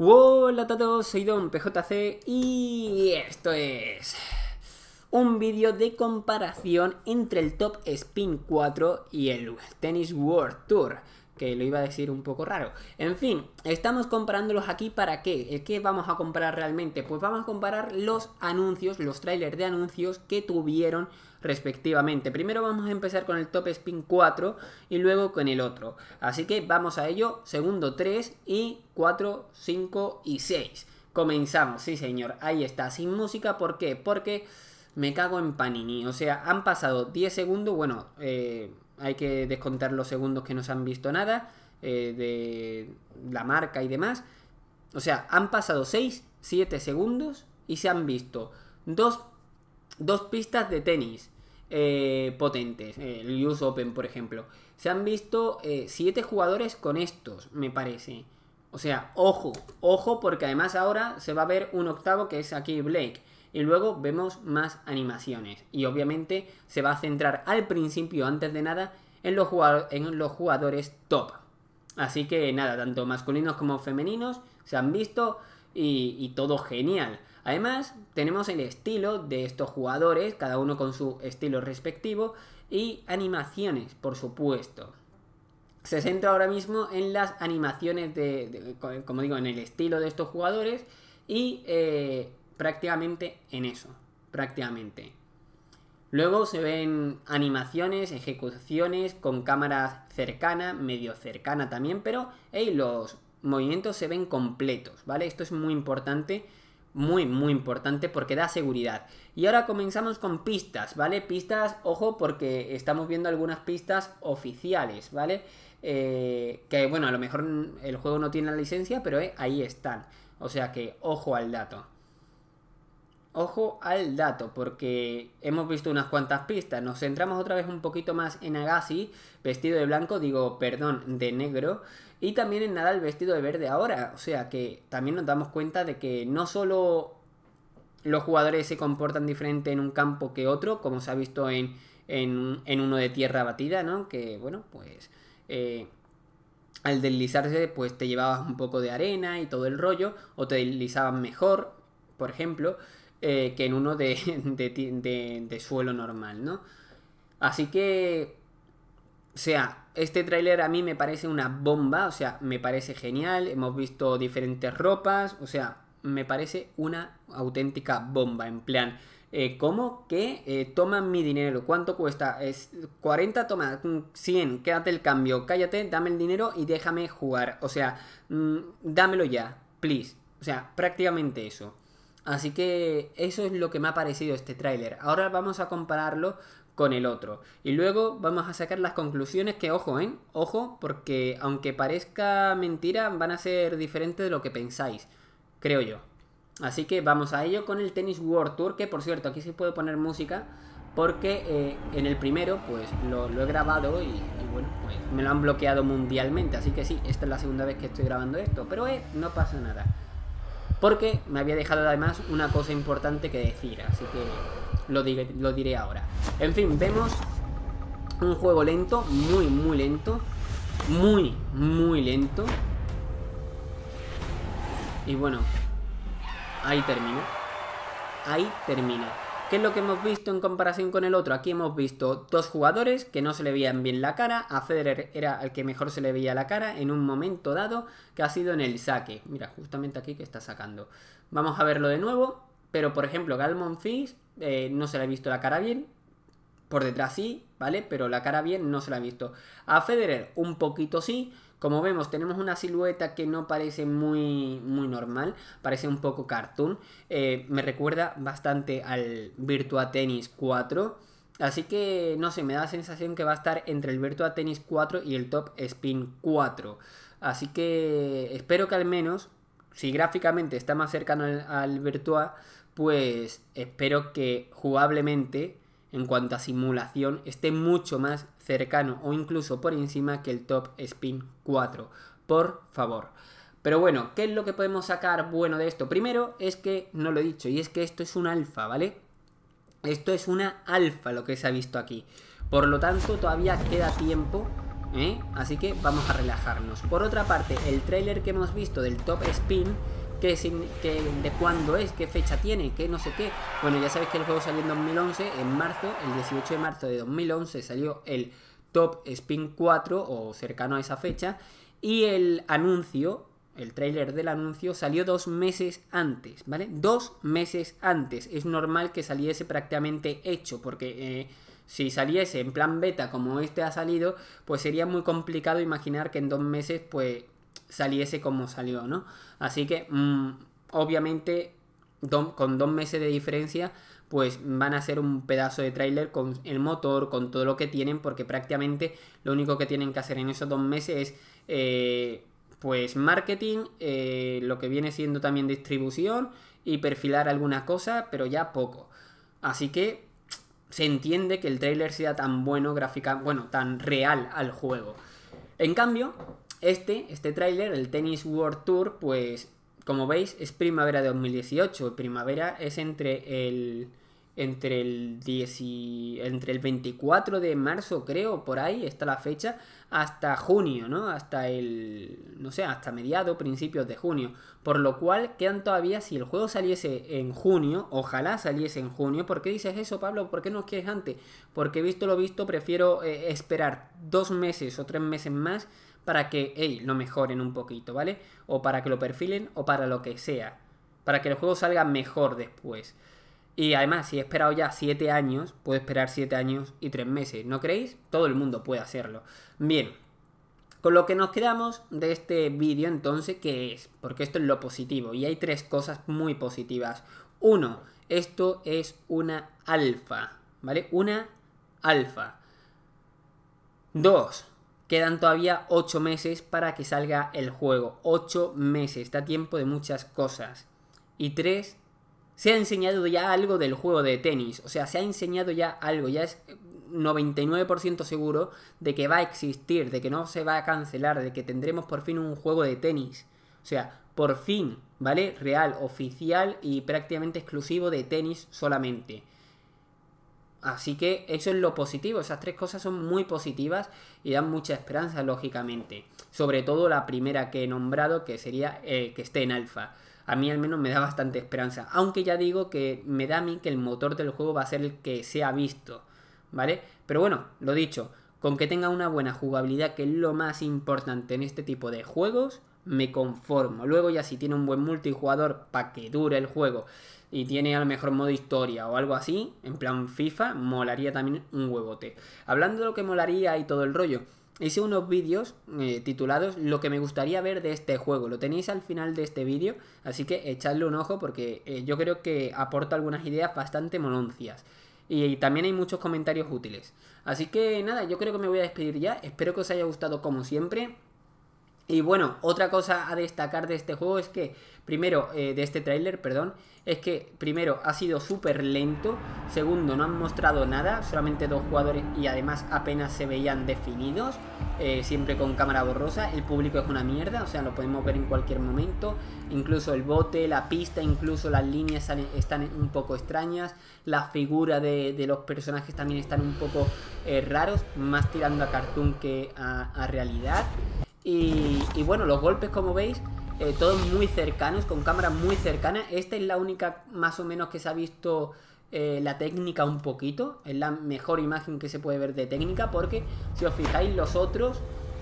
Hola a todos, soy Don PJC y esto es un vídeo de comparación entre el Top Spin 4 y el Tennis World Tour que lo iba a decir un poco raro. En fin, estamos comparándolos aquí para qué. Eh, ¿Qué vamos a comprar realmente? Pues vamos a comparar los anuncios, los trailers de anuncios que tuvieron respectivamente. Primero vamos a empezar con el Top Spin 4 y luego con el otro. Así que vamos a ello, segundo 3 y 4, 5 y 6. Comenzamos, sí señor, ahí está, sin música, ¿por qué? Porque me cago en Panini, o sea, han pasado 10 segundos, bueno, eh hay que descontar los segundos que no se han visto nada eh, de la marca y demás. O sea, han pasado 6, 7 segundos y se han visto dos, pistas de tenis eh, potentes, eh, el US Open por ejemplo. Se han visto 7 jugadores con estos, me parece. O sea, ojo, ojo porque además ahora se va a ver un octavo que es aquí Blake y luego vemos más animaciones. Y obviamente se va a centrar al principio, antes de nada, en los, jugadores top. Así que nada, tanto masculinos como femeninos se han visto y, todo genial. Además, tenemos el estilo de estos jugadores, cada uno con su estilo respectivo, y animaciones, por supuesto se centra ahora mismo en las animaciones de, como digo, en el estilo de estos jugadores y eh, prácticamente en eso, prácticamente. Luego se ven animaciones, ejecuciones con cámaras cercana, medio cercana también, pero los movimientos se ven completos, ¿vale? Esto es muy importante, muy, muy importante porque da seguridad. Y ahora comenzamos con pistas, ¿vale? Pistas, ojo, porque estamos viendo algunas pistas oficiales, ¿vale? Eh, que bueno, a lo mejor el juego no tiene la licencia, pero eh, ahí están. O sea que ojo al dato. Ojo al dato, porque hemos visto unas cuantas pistas. Nos centramos otra vez un poquito más en Agassi, vestido de blanco, digo, perdón, de negro. Y también en el vestido de verde ahora. O sea que también nos damos cuenta de que no solo los jugadores se comportan diferente en un campo que otro, como se ha visto en, en, uno de tierra batida, ¿no? Que bueno, pues eh, al deslizarse pues te llevabas un poco de arena y todo el rollo, o te deslizaban mejor, por ejemplo. Eh, que en uno de, suelo normal, ¿no? Así que, o sea, este tráiler a mí me parece una bomba, o sea, me parece genial, hemos visto diferentes ropas, o sea, me parece una auténtica bomba, en plan... Eh, ¿Cómo que eh, toman mi dinero? ¿Cuánto cuesta? Es 40, toma 100, quédate el cambio, cállate, dame el dinero y déjame jugar. O sea, mm, dámelo ya, please. O sea, prácticamente eso. Así que eso es lo que me ha parecido este tráiler. Ahora vamos a compararlo con el otro. Y luego vamos a sacar las conclusiones que, ojo, ¿eh? Ojo, porque aunque parezca mentira, van a ser diferentes de lo que pensáis, creo yo. Así que vamos a ello con el Tennis World Tour, que por cierto, aquí se puede poner música, porque eh, en el primero, pues lo, he grabado y, y, bueno, pues me lo han bloqueado mundialmente. Así que sí, esta es la segunda vez que estoy grabando esto, pero eh, no pasa nada. Porque me había dejado además una cosa importante que decir, así que lo, diré, ahora. En fin, vemos un juego lento, muy, muy lento. Muy, muy lento. Y bueno, ahí termina. Ahí termina. ¿Qué es lo que hemos visto en comparación con el otro? Aquí hemos visto dos jugadores que no se le veían bien la cara. A Federer era el que mejor se le veía la cara en un momento dado, que ha sido en el saque. Mira, justamente aquí que está sacando. Vamos a verlo de nuevo. Pero, por ejemplo, Galmon Fish eh, no se le ha visto la cara bien. Por detrás sí, ¿vale? Pero la cara bien no se la ha visto. A Federer un poquito sí. Como vemos, tenemos una silueta que no parece muy, muy normal, parece un poco cartoon. Eh, me recuerda bastante al Virtua Tennis 4. Así que, no sé, me da la sensación que va a estar entre el Virtua Tennis 4 y el Top Spin 4. Así que espero que al menos, si gráficamente está más cercano al Virtua, pues espero que jugablemente en cuanto a simulación esté mucho más cercano o incluso por encima que el Top Spin 4. Por favor. Pero bueno, ¿qué es lo que podemos sacar bueno de esto? Primero es que, no lo he dicho, y es que esto es un alfa, ¿vale? Esto es una alfa lo que se ha visto aquí. Por lo tanto, todavía queda tiempo, ¿eh? Así que vamos a relajarnos. Por otra parte, el trailer que hemos visto del Top Spin qué, de cuándo es, qué fecha tiene, qué no sé qué. Bueno, ya sabéis que el juego salió en 2011, en marzo, el 18 de marzo de 2011 salió el Top Spin 4 o cercano a esa fecha. Y el anuncio, el trailer del anuncio, salió dos meses antes, ¿vale? Dos meses antes. Es normal que saliese prácticamente hecho, porque eh, si saliese en plan beta como este ha salido, pues sería muy complicado imaginar que en dos meses, pues saliese como salió, ¿no? Así que, mm, obviamente, con dos meses de diferencia, pues van a ser un pedazo de trailer con el motor, con todo lo que tienen, porque prácticamente lo único que tienen que hacer en esos dos meses es, eh, pues, marketing, eh, lo que viene siendo también distribución y perfilar alguna cosa, pero ya poco. Así que se entiende que el trailer sea tan bueno gráfica, bueno, tan real al juego. En cambio, este, este tráiler, el Tennis World Tour, pues como veis es primavera de 2018. Primavera es entre el entre el, 10 y, entre el 24 de marzo, creo, por ahí está la fecha, hasta junio, ¿no? Hasta el, no sé, hasta mediados, principios de junio. Por lo cual quedan todavía, si el juego saliese en junio, ojalá saliese en junio, ¿por qué dices eso, Pablo? ¿Por qué no quieres antes? Porque visto lo visto, prefiero eh, esperar dos meses o tres meses más para que lo mejoren un poquito, ¿vale? O para que lo perfilen o para lo que sea. Para que el juego salga mejor después. Y además, si he esperado ya 7 años, puedo esperar 7 años y 3 meses. ¿No creéis? Todo el mundo puede hacerlo. Bien, con lo que nos quedamos de este vídeo entonces, ¿qué es? Porque esto es lo positivo y hay tres cosas muy positivas. Uno, esto es una alfa, ¿vale? Una alfa. Dos, Quedan todavía 8 meses para que salga el juego. 8 meses, da tiempo de muchas cosas. Y 3, se ha enseñado ya algo del juego de tenis. O sea, se ha enseñado ya algo. Ya es 99% seguro de que va a existir, de que no se va a cancelar, de que tendremos por fin un juego de tenis. O sea, por fin, ¿vale? Real, oficial y prácticamente exclusivo de tenis solamente. Así que eso es lo positivo, esas tres cosas son muy positivas y dan mucha esperanza, lógicamente. Sobre todo la primera que he nombrado, que sería eh, que esté en alfa. A mí al menos me da bastante esperanza, aunque ya digo que me da a mí que el motor del juego va a ser el que sea visto, ¿vale? Pero bueno, lo dicho, con que tenga una buena jugabilidad, que es lo más importante en este tipo de juegos, me conformo. Luego ya si tiene un buen multijugador para que dure el juego y tiene a lo mejor modo historia o algo así, en plan FIFA, molaría también un huevote. Hablando de lo que molaría y todo el rollo, hice unos vídeos eh, titulados Lo que me gustaría ver de este juego. Lo tenéis al final de este vídeo, así que echadle un ojo porque eh, yo creo que aporta algunas ideas bastante mononcias y, también hay muchos comentarios útiles. Así que nada, yo creo que me voy a despedir ya. Espero que os haya gustado como siempre. Y bueno, otra cosa a destacar de este juego es que, primero, eh, de este tráiler, perdón, es que primero ha sido súper lento, segundo, no han mostrado nada, solamente dos jugadores y además apenas se veían definidos. Eh, siempre con cámara borrosa. El público es una mierda, o sea, lo podemos ver en cualquier momento. Incluso el bote, la pista, incluso las líneas están un poco extrañas. La figura de, los personajes también están un poco eh, raros, más tirando a cartoon que a, realidad. Y, bueno, los golpes, como veis, eh, todos muy cercanos, con cámaras muy cercanas. Esta es la única más o menos que se ha visto eh, la técnica un poquito. Es la mejor imagen que se puede ver de técnica porque si os fijáis los otros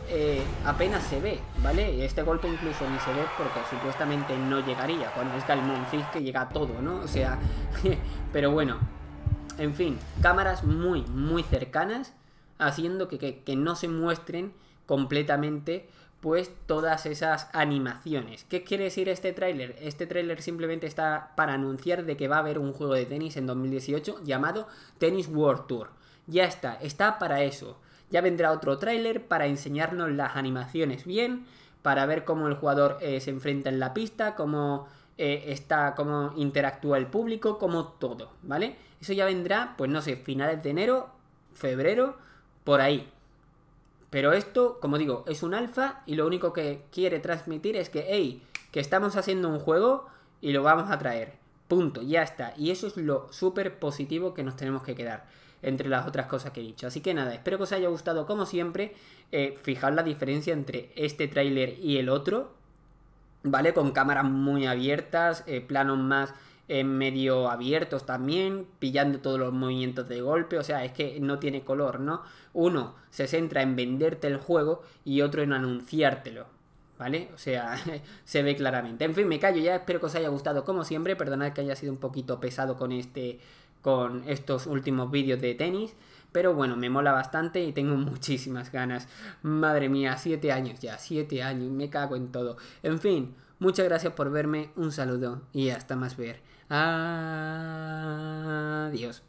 eh, apenas se ve, ¿vale? Este golpe incluso ni se ve porque supuestamente no llegaría. Cuando es Monfis que llega todo, ¿no? O sea, pero bueno. En fin, cámaras muy, muy cercanas haciendo que no se muestren completamente pues todas esas animaciones. ¿Qué quiere decir este tráiler? Este tráiler simplemente está para anunciar de que va a haber un juego de tenis en 2018 llamado Tennis World Tour. Ya está, está para eso. Ya vendrá otro tráiler para enseñarnos las animaciones bien, para ver cómo el jugador eh, se enfrenta en la pista, cómo eh, está, cómo interactúa el público, como todo, ¿vale? Eso ya vendrá, pues no sé, finales de enero, febrero, por ahí. Pero esto, como digo, es un alfa y lo único que quiere transmitir es que, hey, que estamos haciendo un juego y lo vamos a traer. Punto, ya está. Y eso es lo súper positivo que nos tenemos que quedar entre las otras cosas que he dicho. Así que nada, espero que os haya gustado como siempre. Eh, fijar la diferencia entre este tráiler y el otro, ¿vale? Con cámaras muy abiertas, eh, planos más en eh, medio abiertos también, pillando todos los movimientos de golpe, o sea, es que no tiene color, ¿no? Uno se centra en venderte el juego y otro en anunciártelo. ¿Vale? O sea, se ve claramente. En fin, me callo ya, espero que os haya gustado como siempre. Perdonad que haya sido un poquito pesado con este con estos últimos vídeos de tenis, pero bueno, me mola bastante y tengo muchísimas ganas. Madre mía, siete años ya, siete años, me cago en todo. En fin, muchas gracias por verme, un saludo y hasta más ver. Adiós.